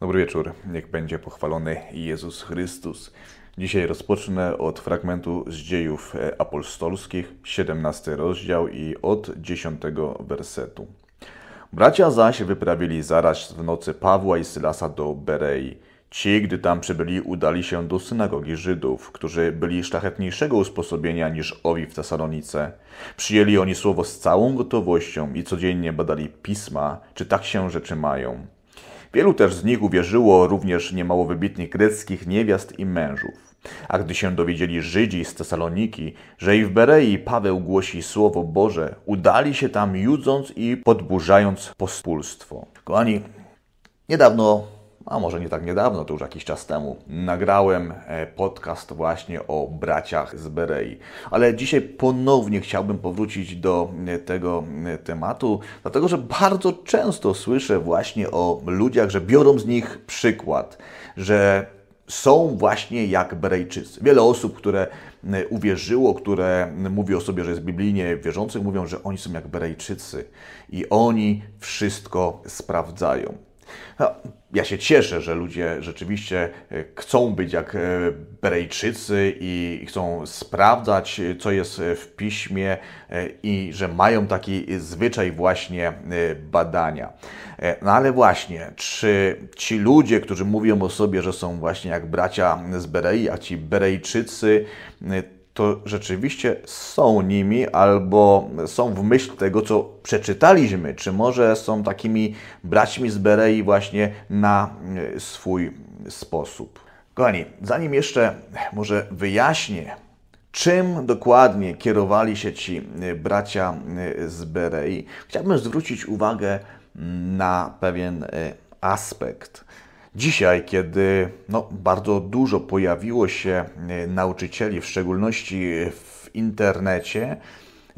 Dobry wieczór, niech będzie pochwalony Jezus Chrystus. Dzisiaj rozpocznę od fragmentu z dziejów e, apostolskich, 17 rozdział i od 10 wersetu. Bracia zaś wyprawili zaraz w nocy Pawła i Sylasa do Berei. Ci, gdy tam przybyli, udali się do synagogi Żydów, którzy byli szlachetniejszego usposobienia niż owi w Tesalonice. Przyjęli oni słowo z całą gotowością i codziennie badali pisma, czy tak się rzeczy mają. Wielu też z nich uwierzyło również niemało wybitnych greckich niewiast i mężów. A gdy się dowiedzieli Żydzi z Tesaloniki, że i w Berei Paweł głosi Słowo Boże, udali się tam judząc i podburzając pospólstwo. Kochani, niedawno a może nie tak niedawno, to już jakiś czas temu, nagrałem e, podcast właśnie o braciach z Berei. Ale dzisiaj ponownie chciałbym powrócić do e, tego e, tematu, dlatego że bardzo często słyszę właśnie o ludziach, że biorą z nich przykład, że są właśnie jak Berejczycy. Wiele osób, które uwierzyło, które mówi o sobie, że jest biblijnie wierzących, mówią, że oni są jak Berejczycy i oni wszystko sprawdzają. No, ja się cieszę, że ludzie rzeczywiście e, chcą być jak e, Berejczycy i chcą sprawdzać, e, co jest w piśmie i że mają taki zwyczaj właśnie badania. No ale właśnie, czy ci ludzie, którzy mówią o sobie, że są właśnie jak bracia z Berei, a ci Berejczycy, to rzeczywiście są nimi albo są w myśl tego, co przeczytaliśmy, czy może są takimi braćmi z Berei właśnie na e, swój sposób. Kochani, zanim jeszcze może wyjaśnię, czym dokładnie kierowali się ci e, bracia e, z Berei, chciałbym zwrócić uwagę mm, na pewien aspekt. Dzisiaj, kiedy no, bardzo dużo pojawiło się e, nauczycieli, w szczególności e, w internecie,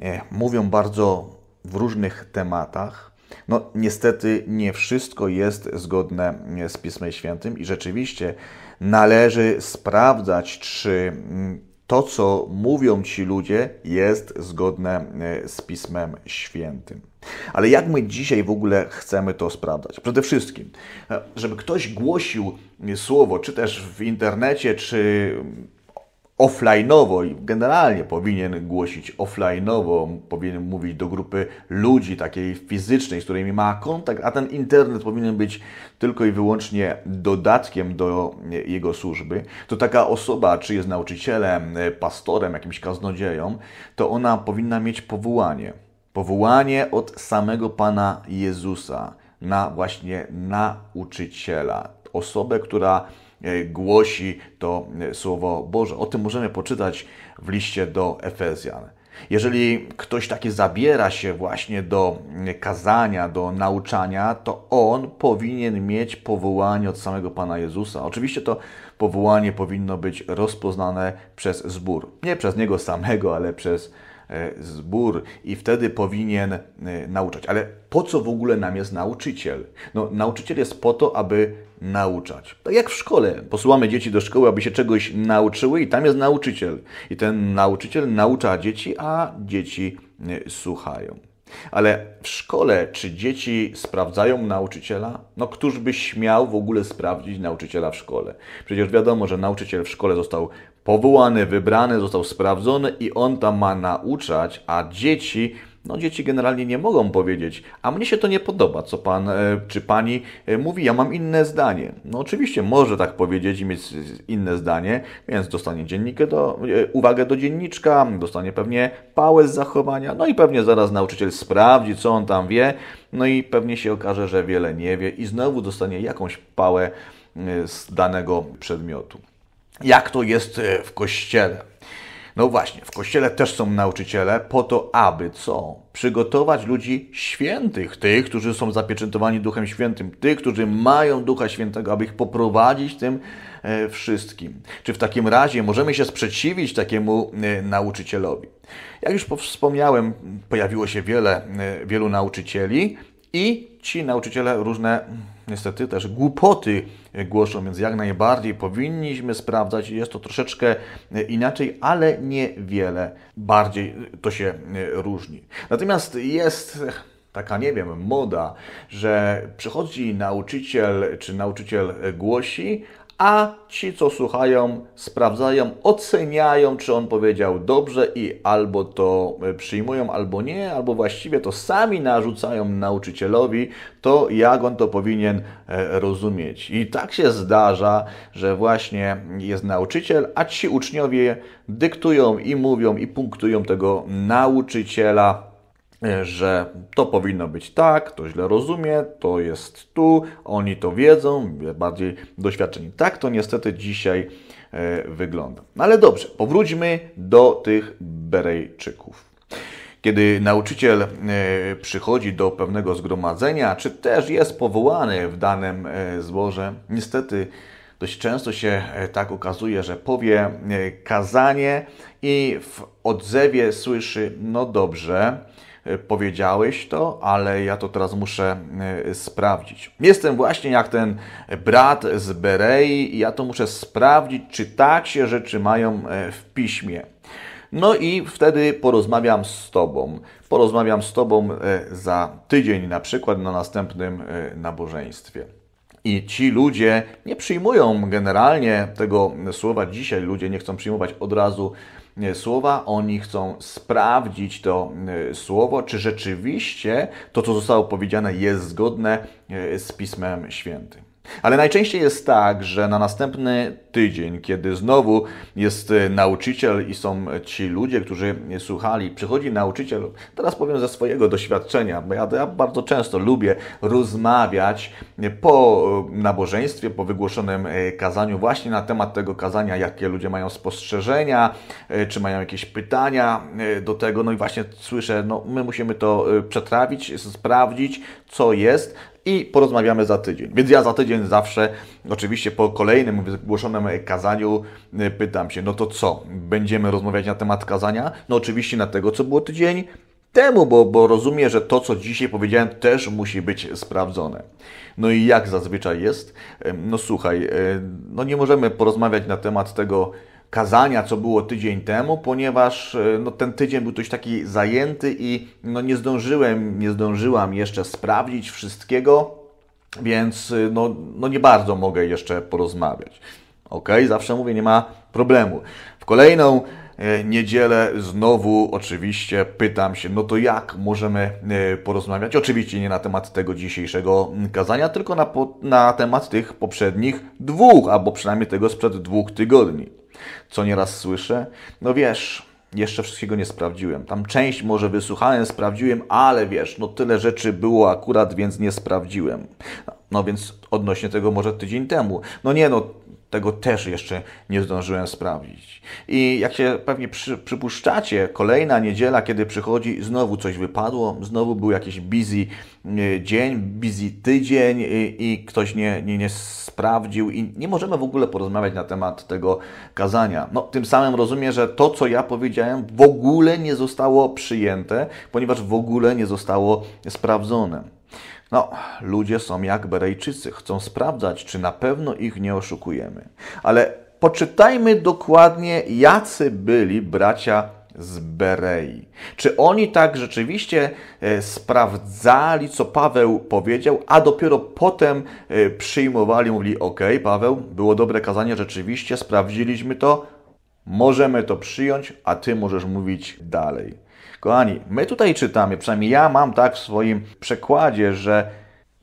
e, mówią bardzo w różnych tematach. No, niestety nie wszystko jest zgodne z Pismem Świętym i rzeczywiście należy sprawdzać, czy mm, to, co mówią ci ludzie, jest zgodne e, z Pismem Świętym. Ale jak my dzisiaj w ogóle chcemy to sprawdzać? Przede wszystkim, e, żeby ktoś głosił słowo, czy też w internecie, czy offline'owo i generalnie powinien głosić offline'owo, powinien mówić do grupy ludzi takiej fizycznej, z którymi ma kontakt, a ten internet powinien być tylko i wyłącznie dodatkiem do jego służby, to taka osoba, czy jest nauczycielem, pastorem, jakimś kaznodzieją, to ona powinna mieć powołanie. Powołanie od samego Pana Jezusa na właśnie nauczyciela. Osobę, która E, głosi to e, Słowo Boże. O tym możemy poczytać w liście do Efezjan. Jeżeli ktoś taki zabiera się właśnie do e, kazania, do nauczania, to on powinien mieć powołanie od samego Pana Jezusa. Oczywiście to powołanie powinno być rozpoznane przez zbór. Nie przez niego samego, ale przez E, zbór i wtedy powinien e, nauczać. Ale po co w ogóle nam jest nauczyciel? No, nauczyciel jest po to, aby nauczać. Tak jak w szkole. Posyłamy dzieci do szkoły, aby się czegoś nauczyły, i tam jest nauczyciel. I ten nauczyciel naucza dzieci, a dzieci e, słuchają. Ale w szkole czy dzieci sprawdzają nauczyciela? No któż by śmiał w ogóle sprawdzić nauczyciela w szkole? Przecież wiadomo, że nauczyciel w szkole został powołany, wybrany, został sprawdzony i on tam ma nauczać, a dzieci no dzieci generalnie nie mogą powiedzieć, a mnie się to nie podoba, co pan e, czy pani e, mówi, ja mam inne zdanie. No oczywiście może tak powiedzieć i mieć inne zdanie, więc dostanie dziennikę do, e, uwagę do dzienniczka, dostanie pewnie pałę z zachowania, no i pewnie zaraz nauczyciel sprawdzi, co on tam wie, no i pewnie się okaże, że wiele nie wie i znowu dostanie jakąś pałę z danego przedmiotu jak to jest e, w kościele. No właśnie, w kościele też są nauczyciele po to, aby co? Przygotować ludzi świętych, tych, którzy są zapieczętowani Duchem Świętym, tych, którzy mają Ducha Świętego, aby ich poprowadzić tym e, wszystkim. Czy w takim razie możemy się sprzeciwić takiemu e, nauczycielowi? Jak już wspomniałem, pojawiło się wiele, wielu nauczycieli, i ci nauczyciele różne, niestety, też głupoty głoszą, więc jak najbardziej powinniśmy sprawdzać. Jest to troszeczkę inaczej, ale niewiele bardziej to się różni. Natomiast jest taka, nie wiem, moda, że przychodzi nauczyciel czy nauczyciel głosi, a ci, co słuchają, sprawdzają, oceniają, czy on powiedział dobrze i albo to e, przyjmują, albo nie, albo właściwie to sami narzucają nauczycielowi to, jak on to powinien e, rozumieć. I tak się zdarza, że właśnie jest nauczyciel, a ci uczniowie dyktują i mówią i punktują tego nauczyciela że to powinno być tak, to źle rozumie, to jest tu, oni to wiedzą, bardziej doświadczeni. Tak to niestety dzisiaj e, wygląda. No ale dobrze, powróćmy do tych Berejczyków. Kiedy nauczyciel e, przychodzi do pewnego zgromadzenia, czy też jest powołany w danym e, zborze, niestety dość często się tak okazuje, że powie kazanie i w odzewie słyszy: No dobrze, E, powiedziałeś to, ale ja to teraz muszę e, sprawdzić. Jestem właśnie jak ten brat z Berei i ja to muszę sprawdzić, czy tak się rzeczy mają e, w piśmie. No i wtedy porozmawiam z Tobą. Porozmawiam z Tobą za tydzień, na przykład na następnym nabożeństwie. I ci ludzie nie przyjmują generalnie tego słowa dzisiaj, ludzie nie chcą przyjmować od razu E, słowa, oni chcą sprawdzić to e, słowo, czy rzeczywiście to, co zostało powiedziane, jest zgodne e, z Pismem Świętym. Ale najczęściej jest tak, że na następny tydzień, kiedy znowu jest y, nauczyciel i są ci ludzie, którzy słuchali, przychodzi nauczyciel, teraz powiem ze swojego doświadczenia, bo ja, ja bardzo często lubię rozmawiać po y, nabożeństwie, po wygłoszonym y, kazaniu, właśnie na temat tego kazania, jakie ludzie mają spostrzeżenia, czy mają jakieś pytania do tego, no i właśnie słyszę, no my musimy to przetrawić, sprawdzić, co jest, i porozmawiamy za tydzień. Więc ja za tydzień zawsze, oczywiście po kolejnym wygłoszonym kazaniu, y, pytam się, no to co? Będziemy rozmawiać na temat kazania? No oczywiście na tego, co było tydzień temu, bo, bo rozumiem, że to, co dzisiaj powiedziałem, też musi być sprawdzone. No i jak zazwyczaj jest? No słuchaj, e, no nie możemy porozmawiać na temat tego, kazania, co było tydzień temu, ponieważ e, no, ten tydzień był dość taki zajęty i no, nie zdążyłem, nie zdążyłam jeszcze sprawdzić wszystkiego, więc e, no, no nie bardzo mogę jeszcze porozmawiać. Ok, zawsze mówię, nie ma problemu. W kolejną e, niedzielę znowu oczywiście pytam się, no to jak możemy porozmawiać? Oczywiście nie na temat tego dzisiejszego kazania, tylko na, na temat tych poprzednich dwóch, albo przynajmniej tego sprzed dwóch tygodni co nieraz słyszę. No wiesz, jeszcze wszystkiego nie sprawdziłem. Tam część może wysłuchałem, sprawdziłem, ale wiesz, no tyle rzeczy było akurat, więc nie sprawdziłem. No, więc odnośnie tego może tydzień temu. No nie no, tego też jeszcze nie zdążyłem sprawdzić. I jak się pewnie przy, przypuszczacie, kolejna niedziela, kiedy przychodzi, znowu coś wypadło, znowu był jakiś busy e, dzień, busy tydzień i, e, i ktoś nie, nie, nie sprawdził i nie możemy w ogóle porozmawiać na temat tego kazania. No, tym samym rozumiem, że to, co ja powiedziałem, w ogóle nie zostało przyjęte, ponieważ w ogóle nie zostało sprawdzone. No, ludzie są jak Berejczycy, chcą sprawdzać, czy na pewno ich nie oszukujemy. Ale poczytajmy dokładnie, jacy byli bracia z Berei. Czy oni tak rzeczywiście e, sprawdzali, co Paweł powiedział, a dopiero potem e, przyjmowali, mówili: OK, Paweł, było dobre kazanie, rzeczywiście sprawdziliśmy to, możemy to przyjąć, a ty możesz mówić dalej. Kochani, my tutaj czytamy, przynajmniej ja mam tak w swoim przekładzie, że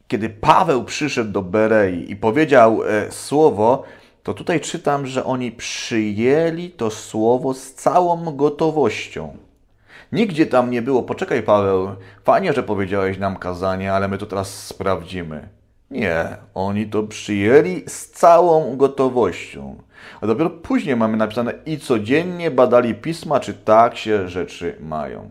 kiedy Paweł przyszedł do Berei i powiedział e, słowo, to tutaj czytam, że oni przyjęli to słowo z całą gotowością. Nigdzie tam nie było, poczekaj Paweł, fajnie, że powiedziałeś nam kazanie, ale my to teraz sprawdzimy. Nie, oni to przyjęli z całą gotowością. A dopiero później mamy napisane i codziennie badali pisma, czy tak się rzeczy mają.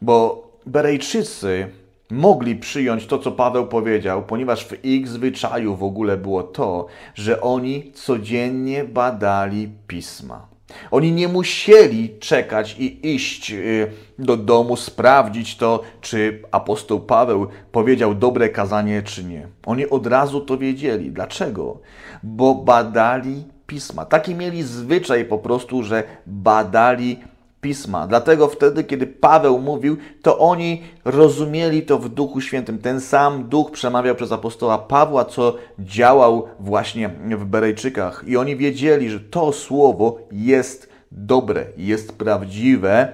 Bo Berejczycy mogli przyjąć to, co Paweł powiedział, ponieważ w ich zwyczaju w ogóle było to, że oni codziennie badali pisma. Oni nie musieli czekać i iść y, do domu, sprawdzić to, czy apostoł Paweł powiedział dobre kazanie, czy nie. Oni od razu to wiedzieli. Dlaczego? Bo badali pisma. Taki mieli zwyczaj po prostu, że badali pisma Pisma. Dlatego wtedy, kiedy Paweł mówił, to oni rozumieli to w Duchu Świętym. Ten sam Duch przemawiał przez apostoła Pawła, co działał właśnie w Berejczykach. I oni wiedzieli, że to słowo jest dobre, jest prawdziwe,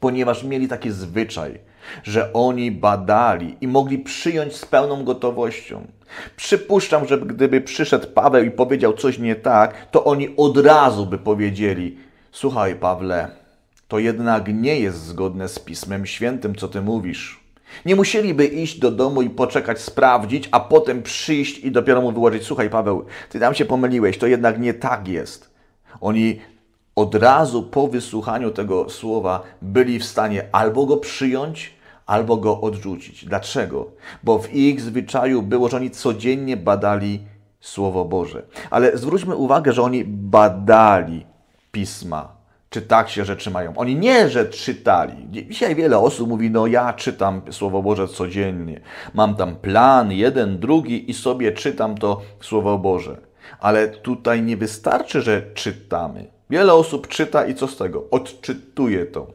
ponieważ mieli taki zwyczaj, że oni badali i mogli przyjąć z pełną gotowością. Przypuszczam, że gdyby przyszedł Paweł i powiedział coś nie tak, to oni od razu by powiedzieli: Słuchaj, Pawle, to jednak nie jest zgodne z Pismem Świętym, co ty mówisz. Nie musieliby iść do domu i poczekać, sprawdzić, a potem przyjść i dopiero mu wyłożyć: Słuchaj, Paweł, ty tam się pomyliłeś, to jednak nie tak jest. Oni od razu po wysłuchaniu tego słowa byli w stanie albo go przyjąć, albo go odrzucić. Dlaczego? Bo w ich zwyczaju było, że oni codziennie badali Słowo Boże. Ale zwróćmy uwagę, że oni badali pisma czy tak się rzeczy mają. Oni nie, że czytali. Dzisiaj wiele osób mówi, no ja czytam Słowo Boże codziennie. Mam tam plan, jeden, drugi i sobie czytam to Słowo Boże. Ale tutaj nie wystarczy, że czytamy. Wiele osób czyta i co z tego? Odczytuje to.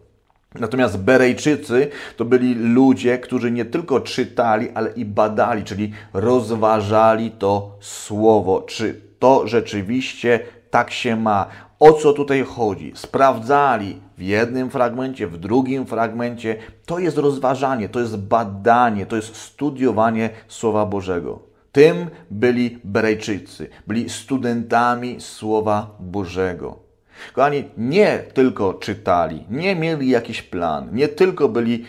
Natomiast Berejczycy to byli ludzie, którzy nie tylko czytali, ale i badali, czyli rozważali to słowo, czy to rzeczywiście tak się ma. O co tutaj chodzi? Sprawdzali w jednym fragmencie, w drugim fragmencie. To jest rozważanie, to jest badanie, to jest studiowanie Słowa Bożego. Tym byli Berejczycy, byli studentami Słowa Bożego. Kochani, nie tylko czytali, nie mieli jakiś plan, nie tylko byli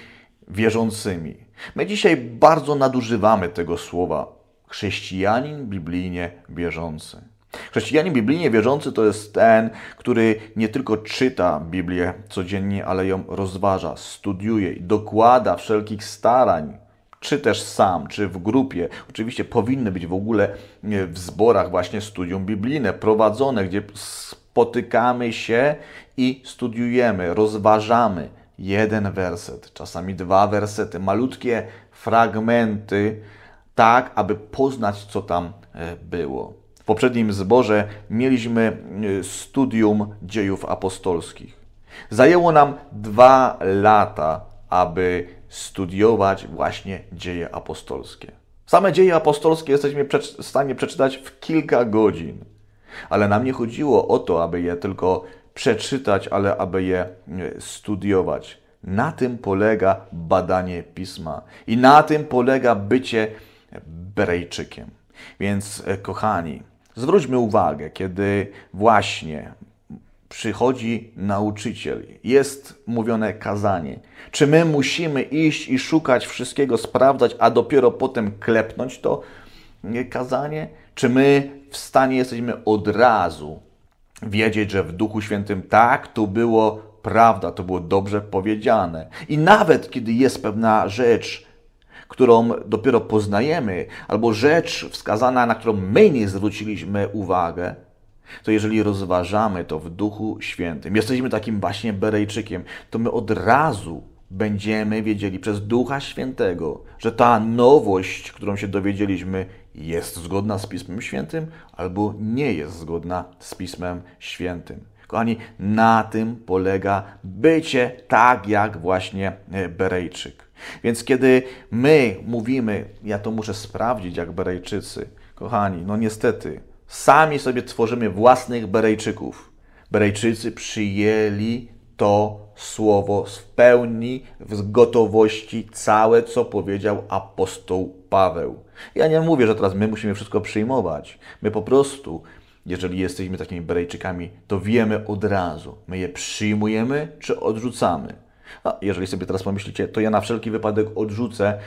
wierzącymi. My dzisiaj bardzo nadużywamy tego słowa chrześcijanin biblijnie wierzący. Chrześcijanin biblijnie wierzący to jest ten, który nie tylko czyta Biblię codziennie, ale ją rozważa, studiuje i dokłada wszelkich starań, czy też sam, czy w grupie. Oczywiście powinny być w ogóle e, w zborach właśnie studium biblijne prowadzone, gdzie spotykamy się i studiujemy, rozważamy jeden werset, czasami dwa wersety, malutkie fragmenty, tak aby poznać, co tam e, było poprzednim zborze mieliśmy y, studium dziejów apostolskich. Zajęło nam dwa lata, aby studiować właśnie dzieje apostolskie. Same dzieje apostolskie jesteśmy w stanie przeczytać w kilka godzin, ale nam nie chodziło o to, aby je tylko przeczytać, ale aby je y, studiować. Na tym polega badanie pisma i na tym polega bycie Berejczykiem. Więc, e, kochani, Zwróćmy uwagę, kiedy właśnie przychodzi nauczyciel, jest mówione kazanie. Czy my musimy iść i szukać wszystkiego, sprawdzać, a dopiero potem klepnąć to kazanie? Czy my w stanie jesteśmy od razu wiedzieć, że w Duchu Świętym tak, tu było prawda, to było dobrze powiedziane. I nawet kiedy jest pewna rzecz którą dopiero poznajemy, albo rzecz wskazana, na którą my nie zwróciliśmy uwagę, to jeżeli rozważamy to w Duchu Świętym, jesteśmy takim właśnie Berejczykiem, to my od razu będziemy wiedzieli przez Ducha Świętego, że ta nowość, którą się dowiedzieliśmy, jest zgodna z Pismem Świętym albo nie jest zgodna z Pismem Świętym. Kochani, na tym polega bycie tak jak właśnie Berejczyk. Więc kiedy my mówimy, ja to muszę sprawdzić jak Berejczycy, kochani, no niestety, sami sobie tworzymy własnych Berejczyków. Berejczycy przyjęli to słowo w pełni, w gotowości całe, co powiedział apostoł Paweł. Ja nie mówię, że teraz my musimy wszystko przyjmować. My po prostu, jeżeli jesteśmy takimi Berejczykami, to wiemy od razu. My je przyjmujemy czy odrzucamy. No, jeżeli sobie teraz pomyślicie, to ja na wszelki wypadek odrzucę,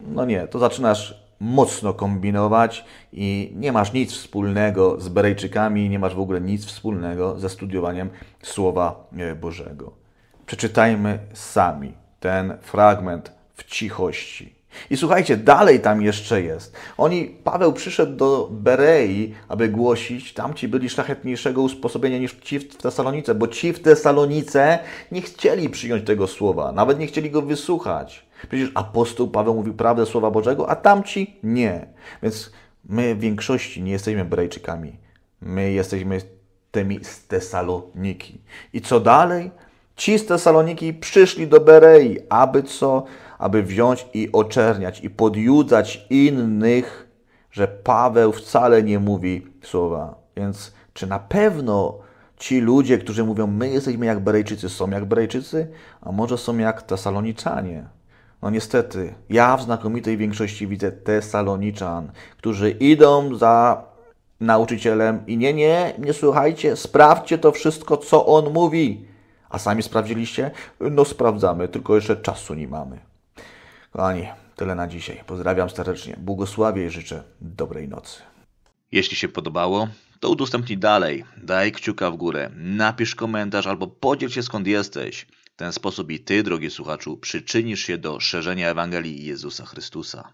no nie, to zaczynasz mocno kombinować i nie masz nic wspólnego z Berejczykami, nie masz w ogóle nic wspólnego ze studiowaniem Słowa e, Bożego. Przeczytajmy sami ten fragment w cichości. I słuchajcie, dalej tam jeszcze jest. Oni, Paweł przyszedł do Berei, aby głosić. Tamci byli szlachetniejszego usposobienia niż ci w Tesalonice, bo ci w Tesalonice nie chcieli przyjąć tego słowa, nawet nie chcieli go wysłuchać. Przecież apostoł Paweł mówił prawdę słowa Bożego, a tamci nie. Więc my w większości nie jesteśmy Berejczykami. My jesteśmy tymi z Tesaloniki. I co dalej? Ci z Tesaloniki przyszli do Berei, aby co? aby wziąć i oczerniać i podjudzać innych, że Paweł wcale nie mówi słowa. Więc czy na pewno ci ludzie, którzy mówią, my jesteśmy jak Berejczycy, są jak Berejczycy, a może są jak Tesaloniczanie? No niestety, ja w znakomitej większości widzę Tesaloniczan, którzy idą za nauczycielem i nie, nie, nie słuchajcie, sprawdźcie to wszystko, co on mówi. A sami sprawdziliście? No sprawdzamy, tylko jeszcze czasu nie mamy. Kochani, tyle na dzisiaj. Pozdrawiam serdecznie. Błogosławię i życzę dobrej nocy. Jeśli się podobało, to udostępnij dalej, daj kciuka w górę, napisz komentarz albo podziel się skąd jesteś. W ten sposób i Ty, drogi słuchaczu, przyczynisz się do szerzenia Ewangelii Jezusa Chrystusa.